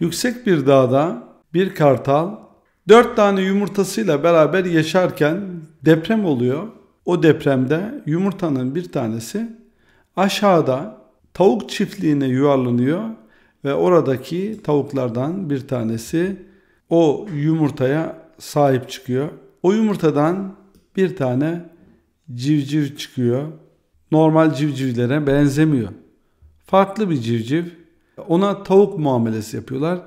Yüksek bir dağda bir kartal dört tane yumurtasıyla beraber yaşarken deprem oluyor. O depremde yumurtanın bir tanesi aşağıda tavuk çiftliğine yuvarlanıyor ve oradaki tavuklardan bir tanesi o yumurtaya sahip çıkıyor. O yumurtadan bir tane civciv çıkıyor. Normal civcivlere benzemiyor. Farklı bir civciv ona tavuk muamelesi yapıyorlar.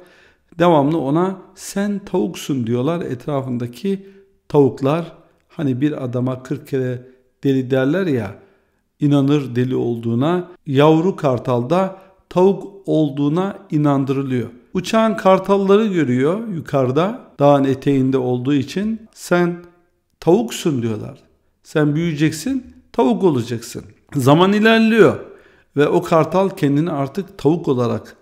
Devamlı ona sen tavuksun diyorlar etrafındaki tavuklar. Hani bir adama 40 kere deli derler ya inanır deli olduğuna yavru kartal da tavuk olduğuna inandırılıyor. Uçağın kartalları görüyor yukarıda dağın eteğinde olduğu için sen tavuksun diyorlar. Sen büyüyeceksin tavuk olacaksın. Zaman ilerliyor. Ve o kartal kendini artık tavuk olarak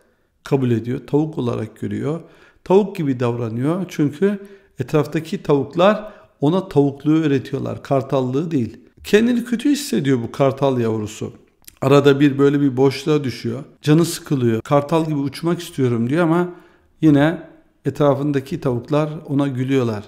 kabul ediyor. Tavuk olarak görüyor. Tavuk gibi davranıyor. Çünkü etraftaki tavuklar ona tavukluğu öğretiyorlar. Kartallığı değil. Kendini kötü hissediyor bu kartal yavrusu. Arada bir böyle bir boşluğa düşüyor. Canı sıkılıyor. Kartal gibi uçmak istiyorum diyor ama yine etrafındaki tavuklar ona gülüyorlar.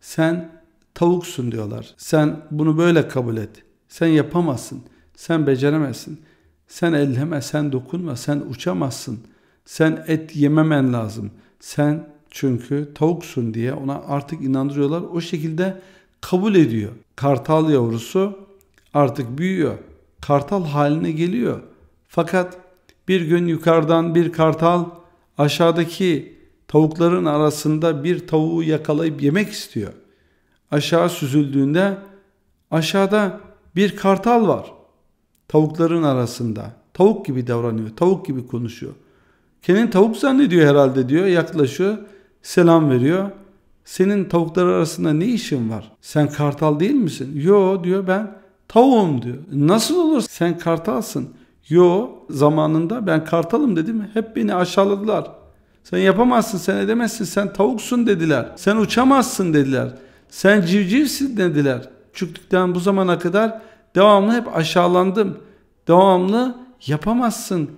Sen tavuksun diyorlar. Sen bunu böyle kabul et. Sen yapamazsın. Sen beceremezsin. Sen elleme, sen dokunma, sen uçamazsın. Sen et yememen lazım. Sen çünkü tavuksun diye ona artık inandırıyorlar. O şekilde kabul ediyor. Kartal yavrusu artık büyüyor. Kartal haline geliyor. Fakat bir gün yukarıdan bir kartal aşağıdaki tavukların arasında bir tavuğu yakalayıp yemek istiyor. Aşağı süzüldüğünde aşağıda bir kartal var. Tavukların arasında. Tavuk gibi davranıyor. Tavuk gibi konuşuyor. Kendini tavuk zannediyor herhalde diyor. Yaklaşıyor. Selam veriyor. Senin tavuklar arasında ne işin var? Sen kartal değil misin? Yo diyor ben tavuğum diyor. Nasıl olur sen kartalsın? Yo zamanında ben kartalım dedim. Hep beni aşağıladılar. Sen yapamazsın, sen edemezsin, sen tavuksun dediler. Sen uçamazsın dediler. Sen civcivsin dediler. Çocuktan bu zamana kadar Devamlı hep aşağılandım. Devamlı yapamazsın.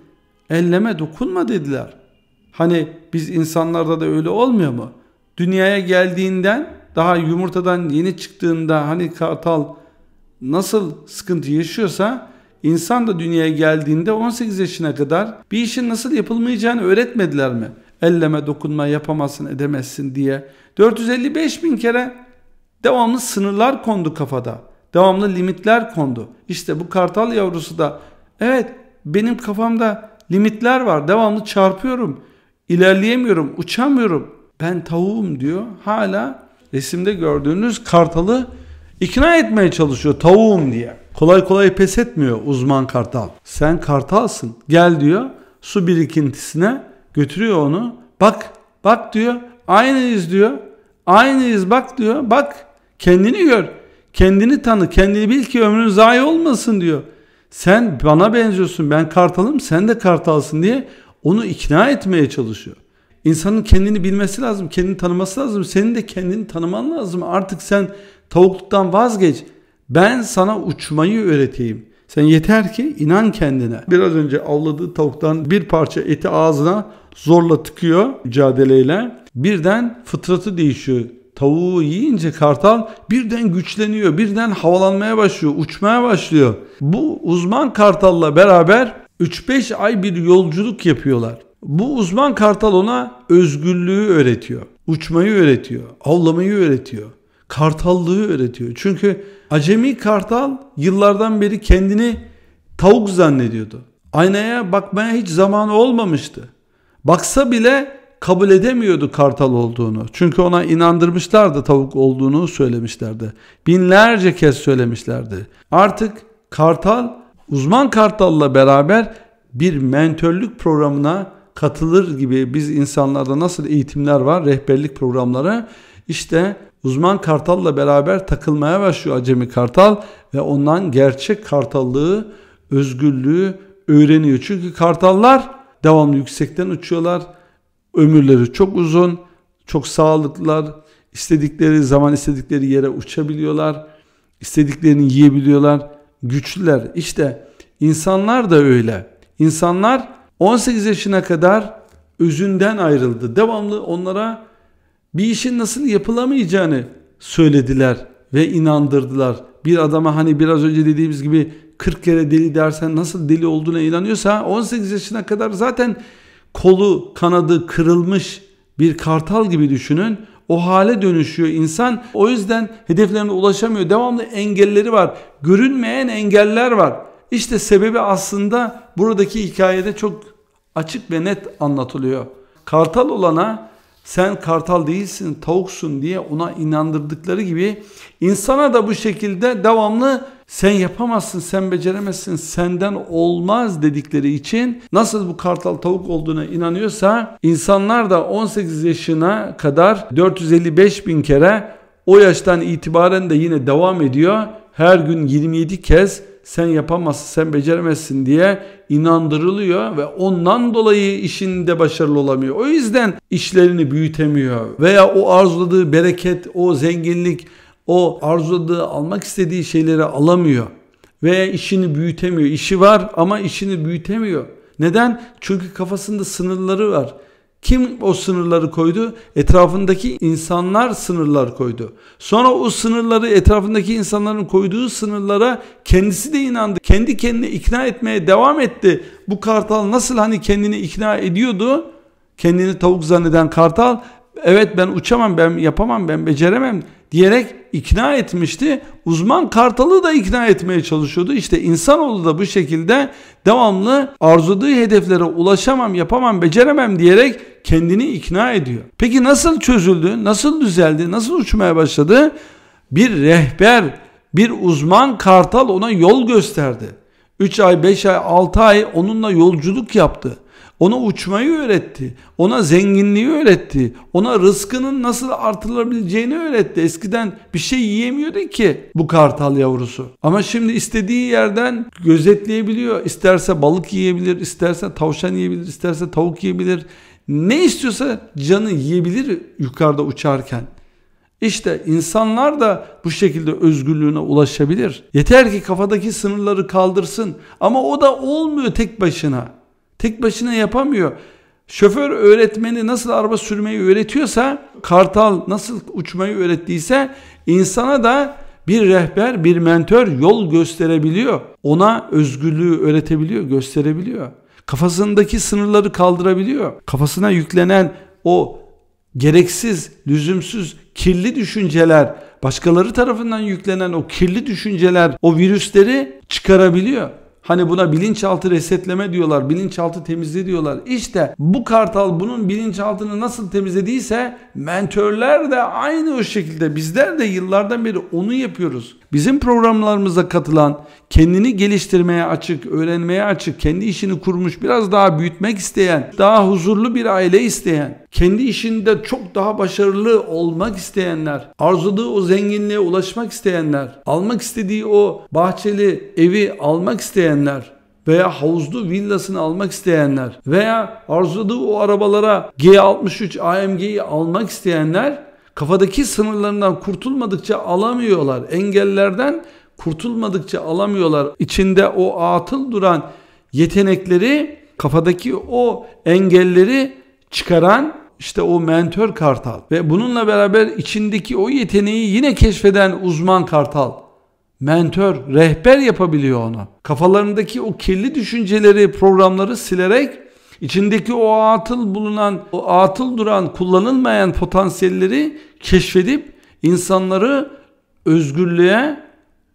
Elleme dokunma dediler. Hani biz insanlarda da öyle olmuyor mu? Dünyaya geldiğinden daha yumurtadan yeni çıktığında hani kartal nasıl sıkıntı yaşıyorsa insan da dünyaya geldiğinde 18 yaşına kadar bir işin nasıl yapılmayacağını öğretmediler mi? Elleme dokunma yapamazsın edemezsin diye. 455 bin kere devamlı sınırlar kondu kafada devamlı limitler kondu. İşte bu kartal yavrusu da evet benim kafamda limitler var. Devamlı çarpıyorum. ilerleyemiyorum, uçamıyorum. Ben tavuğum diyor. Hala resimde gördüğünüz kartalı ikna etmeye çalışıyor tavuğum diye. Kolay kolay pes etmiyor uzman kartal. Sen kartalsın. Gel diyor. Su birikintisine götürüyor onu. Bak, bak diyor. Aynıyız diyor. Aynıyız bak diyor. Bak kendini gör. Kendini tanı, kendini bil ki ömrün zayi olmasın diyor. Sen bana benziyorsun, ben kartalım, sen de kartalsın diye onu ikna etmeye çalışıyor. İnsanın kendini bilmesi lazım, kendini tanıması lazım. Senin de kendini tanıman lazım. Artık sen tavukluktan vazgeç. Ben sana uçmayı öğreteyim. Sen yeter ki inan kendine. Biraz önce avladığı tavuktan bir parça eti ağzına zorla tıkıyor mücadeleyle. Birden fıtratı değişiyor Tavuğu yiyince kartal birden güçleniyor, birden havalanmaya başlıyor, uçmaya başlıyor. Bu uzman kartalla beraber 3-5 ay bir yolculuk yapıyorlar. Bu uzman kartal ona özgürlüğü öğretiyor. Uçmayı öğretiyor, avlamayı öğretiyor, kartallığı öğretiyor. Çünkü acemi kartal yıllardan beri kendini tavuk zannediyordu. Aynaya bakmaya hiç zamanı olmamıştı. Baksa bile kabul edemiyordu kartal olduğunu. Çünkü ona inandırmışlardı tavuk olduğunu söylemişlerdi. Binlerce kez söylemişlerdi. Artık kartal uzman kartalla beraber bir mentörlük programına katılır gibi biz insanlarda nasıl eğitimler var, rehberlik programları işte uzman kartalla beraber takılmaya başlıyor acemi kartal ve ondan gerçek kartallığı, özgürlüğü öğreniyor. Çünkü kartallar devamlı yüksekten uçuyorlar Ömürleri çok uzun, çok sağlıklılar. istedikleri zaman istedikleri yere uçabiliyorlar. istediklerini yiyebiliyorlar. Güçlüler. İşte insanlar da öyle. İnsanlar 18 yaşına kadar özünden ayrıldı. Devamlı onlara bir işin nasıl yapılamayacağını söylediler ve inandırdılar. Bir adama hani biraz önce dediğimiz gibi 40 kere deli dersen nasıl deli olduğuna inanıyorsa 18 yaşına kadar zaten kolu kanadı kırılmış bir kartal gibi düşünün. O hale dönüşüyor insan. O yüzden hedeflerine ulaşamıyor. Devamlı engelleri var. Görünmeyen engeller var. İşte sebebi aslında buradaki hikayede çok açık ve net anlatılıyor. Kartal olana sen kartal değilsin, tavuksun diye ona inandırdıkları gibi insana da bu şekilde devamlı sen yapamazsın, sen beceremezsin, senden olmaz dedikleri için nasıl bu kartal tavuk olduğuna inanıyorsa insanlar da 18 yaşına kadar 455 bin kere o yaştan itibaren de yine devam ediyor. Her gün 27 kez sen yapamazsın, sen beceremezsin diye inandırılıyor ve ondan dolayı işinde başarılı olamıyor. O yüzden işlerini büyütemiyor veya o arzuladığı bereket, o zenginlik o arzuladığı, almak istediği şeyleri alamıyor. Ve işini büyütemiyor. İşi var ama işini büyütemiyor. Neden? Çünkü kafasında sınırları var. Kim o sınırları koydu? Etrafındaki insanlar sınırlar koydu. Sonra o sınırları etrafındaki insanların koyduğu sınırlara kendisi de inandı. Kendi kendini ikna etmeye devam etti. Bu kartal nasıl hani kendini ikna ediyordu? Kendini tavuk zanneden kartal evet ben uçamam ben yapamam ben beceremem diyerek ikna etmişti. Uzman Kartal'ı da ikna etmeye çalışıyordu. İşte insanoğlu da bu şekilde devamlı arzuladığı hedeflere ulaşamam, yapamam, beceremem diyerek kendini ikna ediyor. Peki nasıl çözüldü? Nasıl düzeldi? Nasıl uçmaya başladı? Bir rehber, bir uzman Kartal ona yol gösterdi. 3 ay, 5 ay, 6 ay onunla yolculuk yaptı. Ona uçmayı öğretti. Ona zenginliği öğretti. Ona rızkının nasıl artırılabileceğini öğretti. Eskiden bir şey yiyemiyordu ki bu kartal yavrusu. Ama şimdi istediği yerden gözetleyebiliyor. İsterse balık yiyebilir, isterse tavşan yiyebilir, isterse tavuk yiyebilir. Ne istiyorsa canı yiyebilir yukarıda uçarken. İşte insanlar da bu şekilde özgürlüğüne ulaşabilir. Yeter ki kafadaki sınırları kaldırsın. Ama o da olmuyor tek başına. Tek başına yapamıyor. Şoför öğretmeni nasıl araba sürmeyi öğretiyorsa, kartal nasıl uçmayı öğrettiyse insana da bir rehber, bir mentor yol gösterebiliyor. Ona özgürlüğü öğretebiliyor, gösterebiliyor. Kafasındaki sınırları kaldırabiliyor. Kafasına yüklenen o gereksiz, lüzumsuz, kirli düşünceler, başkaları tarafından yüklenen o kirli düşünceler, o virüsleri çıkarabiliyor. Hani buna bilinçaltı resetleme diyorlar, bilinçaltı temizle diyorlar. İşte bu kartal bunun bilinçaltını nasıl temizlediyse mentörler de aynı o şekilde bizler de yıllardan beri onu yapıyoruz. Bizim programlarımıza katılan, kendini geliştirmeye açık, öğrenmeye açık, kendi işini kurmuş, biraz daha büyütmek isteyen, daha huzurlu bir aile isteyen, kendi işinde çok daha başarılı olmak isteyenler, arzuladığı o zenginliğe ulaşmak isteyenler, almak istediği o bahçeli evi almak isteyenler, isteyenler veya havuzlu villasını almak isteyenler veya arzuladığı o arabalara G63 AMG'yi almak isteyenler kafadaki sınırlarından kurtulmadıkça alamıyorlar. Engellerden kurtulmadıkça alamıyorlar. İçinde o atıl duran yetenekleri, kafadaki o engelleri çıkaran işte o mentor kartal ve bununla beraber içindeki o yeteneği yine keşfeden uzman kartal mentor, rehber yapabiliyor onu. Kafalarındaki o kirli düşünceleri, programları silerek içindeki o atıl bulunan, o atıl duran, kullanılmayan potansiyelleri keşfedip insanları özgürlüğe,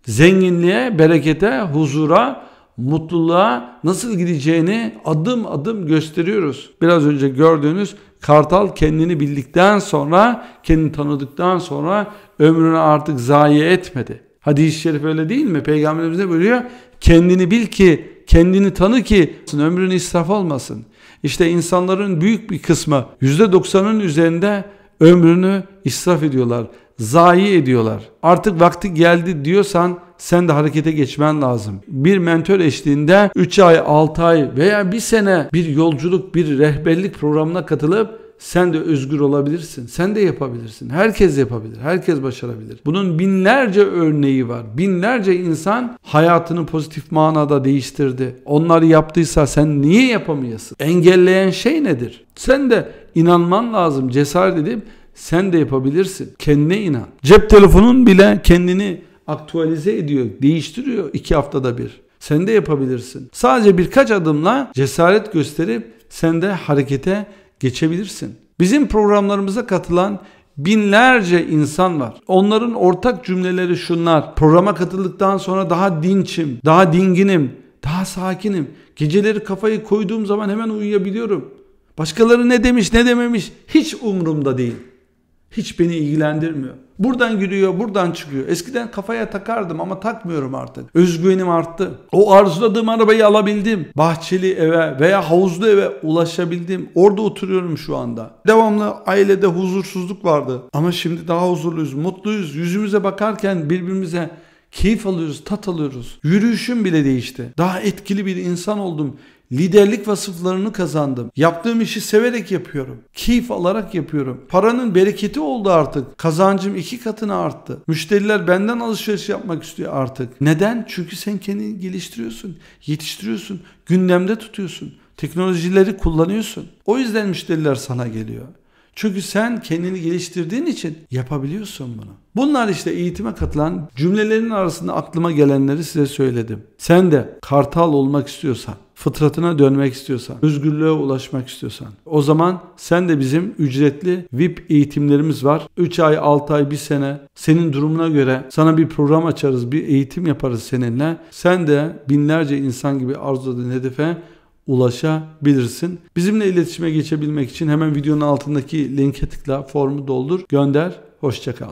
zenginliğe, berekete, huzura, mutluluğa nasıl gideceğini adım adım gösteriyoruz. Biraz önce gördüğünüz kartal kendini bildikten sonra, kendini tanıdıktan sonra ömrünü artık zayi etmedi. Hadis-i şerif öyle değil mi? Peygamberimiz ne buyuruyor? Kendini bil ki, kendini tanı ki ömrün israf olmasın. İşte insanların büyük bir kısmı %90'ın üzerinde ömrünü israf ediyorlar. Zayi ediyorlar. Artık vakti geldi diyorsan sen de harekete geçmen lazım. Bir mentor eşliğinde 3 ay, 6 ay veya 1 sene bir yolculuk, bir rehberlik programına katılıp sen de özgür olabilirsin. Sen de yapabilirsin. Herkes yapabilir. Herkes başarabilir. Bunun binlerce örneği var. Binlerce insan hayatını pozitif manada değiştirdi. Onları yaptıysa sen niye yapamıyorsun? Engelleyen şey nedir? Sen de inanman lazım. Cesaret edip sen de yapabilirsin. Kendine inan. Cep telefonun bile kendini aktualize ediyor, değiştiriyor iki haftada bir. Sen de yapabilirsin. Sadece birkaç adımla cesaret gösterip sen de harekete geçebilirsin. Bizim programlarımıza katılan binlerce insan var. Onların ortak cümleleri şunlar. Programa katıldıktan sonra daha dinçim, daha dinginim, daha sakinim. Geceleri kafayı koyduğum zaman hemen uyuyabiliyorum. Başkaları ne demiş ne dememiş hiç umurumda değil. Hiç beni ilgilendirmiyor. Buradan giriyor, buradan çıkıyor. Eskiden kafaya takardım ama takmıyorum artık. Özgüvenim arttı. O arzuladığım arabayı alabildim. Bahçeli eve veya havuzlu eve ulaşabildim. Orada oturuyorum şu anda. Devamlı ailede huzursuzluk vardı. Ama şimdi daha huzurluyuz, mutluyuz. Yüzümüze bakarken birbirimize keyif alıyoruz, tat alıyoruz. Yürüyüşüm bile değişti. Daha etkili bir insan oldum. Liderlik vasıflarını kazandım. Yaptığım işi severek yapıyorum. Keyif alarak yapıyorum. Paranın bereketi oldu artık. Kazancım iki katına arttı. Müşteriler benden alışveriş yapmak istiyor artık. Neden? Çünkü sen kendini geliştiriyorsun, yetiştiriyorsun, gündemde tutuyorsun. Teknolojileri kullanıyorsun. O yüzden müşteriler sana geliyor. Çünkü sen kendini geliştirdiğin için yapabiliyorsun bunu. Bunlar işte eğitime katılan cümlelerin arasında aklıma gelenleri size söyledim. Sen de kartal olmak istiyorsan, fıtratına dönmek istiyorsan, özgürlüğe ulaşmak istiyorsan o zaman sen de bizim ücretli VIP eğitimlerimiz var. 3 ay, 6 ay, 1 sene senin durumuna göre sana bir program açarız, bir eğitim yaparız seninle. Sen de binlerce insan gibi arzuladığın hedefe ulaşabilirsin. Bizimle iletişime geçebilmek için hemen videonun altındaki linke tıkla, formu doldur, gönder. Hoşçakal.